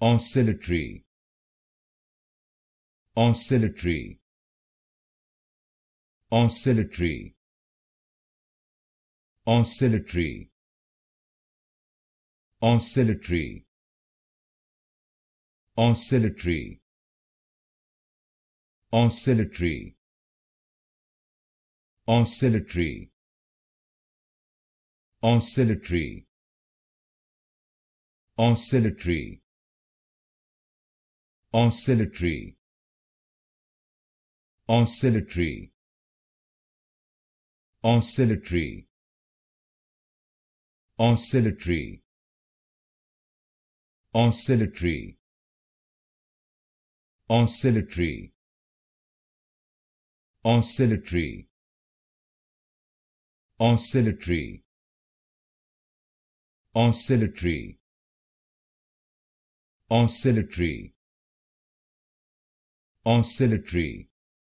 oscillatory oscillatory oscillatory oscillatory oscillatory oscillatory oscillatory oscillatory oscillatory oscillatory oscillatory oscillatory oscillatory oscillatory oscillatory oscillatory oscillatory oscillatory oscillatory oscillatory oscillatory